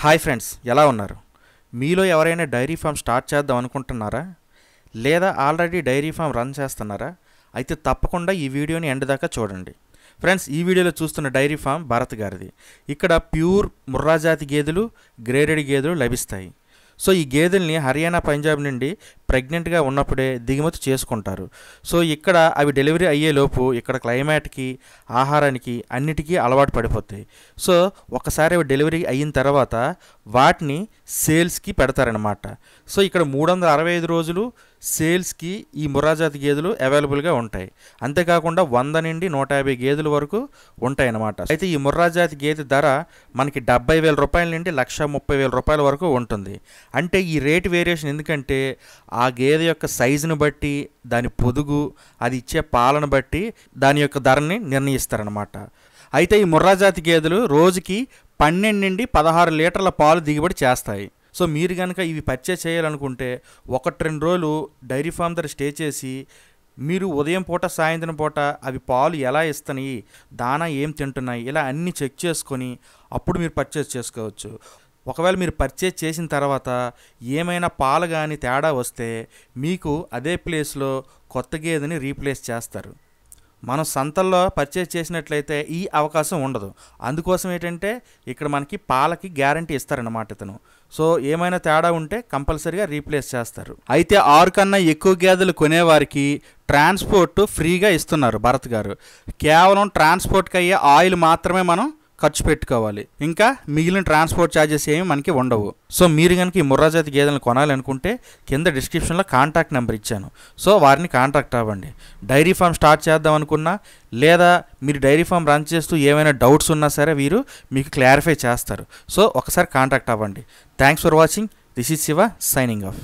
hi friends ఎలా ఉన్నారు మీలో ఎవరైనా డైరీ ఫామ్ స్టార్ట్ చేద్దాం అనుకుంటున్నారా లేదా ఆల్రెడీ డైరీ ఫామ్ రన్ చేస్తున్నారా అయితే తప్పకుండా ఈ వీడియోని ఎండ్ దాకా చూడండి ఫ్రెండ్స్ ఈ వీడియోలో చూస్తున్న డైరీ ఫామ్ భారత్ గారిది ఇక్కడ ప్యూర్ ముర్రాజాతి గేదెలు గ్రేడెడ్ గేదెలు లభిస్తాయి సో ఈ గేదెల్ని హర్యానా పంజాబ్ నుండి ప్రెగ్నెంట్గా ఉన్నప్పుడే దిగుమతి చేసుకుంటారు సో ఇక్కడ అవి డెలివరీ అయ్యేలోపు ఇక్కడ క్లైమేట్కి ఆహారానికి అన్నిటికీ అలవాటు పడిపోతాయి సో ఒకసారి అవి డెలివరీ అయిన తర్వాత వాటిని సేల్స్కి పెడతారనమాట సో ఇక్కడ మూడు వందల అరవై ఐదు రోజులు సేల్స్కి ఈ మురాజాతి గేదెలు అవైలబుల్గా ఉంటాయి అంతేకాకుండా వంద నుండి నూట యాభై గేదెల వరకు ఉంటాయన్నమాట అయితే ఈ మురాజాతి గేదె ధర మనకి డెబ్బై వేల రూపాయల నుండి లక్ష ముప్పై వేల రూపాయల వరకు ఉంటుంది అంటే ఈ రేట్ వేరియేషన్ ఎందుకంటే ఆ గేదె యొక్క సైజును బట్టి దాని పొదుగు అది ఇచ్చే పాలను బట్టి దాని యొక్క ధరని నిర్ణయిస్తారనమాట అయితే ఈ మురాజాతి గేదెలు రోజుకి పన్నెండు నుండి పదహారు లీటర్ల పాలు దిగుబడి చేస్తాయి సో మీరు కనుక ఇవి పర్చేస్ చేయాలనుకుంటే ఒకటి రెండు రోజులు డైరీ ఫామ్ దగ్గర స్టే చేసి మీరు ఉదయం పూట సాయంత్రం పూట అవి పాలు ఎలా ఇస్తున్నాయి దానా ఏం తింటున్నాయి ఇలా అన్నీ చెక్ చేసుకొని అప్పుడు మీరు పర్చేస్ చేసుకోవచ్చు ఒకవేళ మీరు పర్చేజ్ చేసిన తర్వాత ఏమైనా పాలు కానీ తేడా వస్తే మీకు అదే ప్లేస్లో కొత్త గేదెని రీప్లేస్ చేస్తారు మనం సంతల్లో పర్చేస్ చేసినట్లయితే ఈ అవకాశం ఉండదు అందుకోసం ఏంటంటే ఇక్కడ మనకి పాలకి గ్యారంటీ ఇస్తారన్నమాట ఇతను సో ఏమైనా తేడా ఉంటే కంపల్సరీగా రీప్లేస్ చేస్తారు అయితే ఆరు కన్నా ఎక్కువ గేదెలు కొనేవారికి ట్రాన్స్పోర్ట్ ఫ్రీగా ఇస్తున్నారు భరత్ గారు కేవలం ట్రాన్స్పోర్ట్కి అయ్యే ఆయిల్ మాత్రమే మనం ఖర్చు పెట్టుకోవాలి ఇంకా మిగిలిన ట్రాన్స్పోర్ట్ ఛార్జెస్ ఏమి మనకి ఉండవు సో మీరు కనుక ఈ ముర్రాజాతి గేదెలను కొనాలనుకుంటే కింద డిస్క్రిప్షన్లో కాంటాక్ట్ నెంబర్ ఇచ్చాను సో వారిని కాంటాక్ట్ అవ్వండి డైరీ ఫామ్ స్టార్ట్ చేద్దాం అనుకున్నా లేదా మీరు డైరీ ఫామ్ రన్ చేస్తూ ఏమైనా డౌట్స్ ఉన్నా సరే వీరు మీకు క్లారిఫై చేస్తారు సో ఒకసారి కాంటాక్ట్ అవ్వండి thanks for watching this is Shiva signing of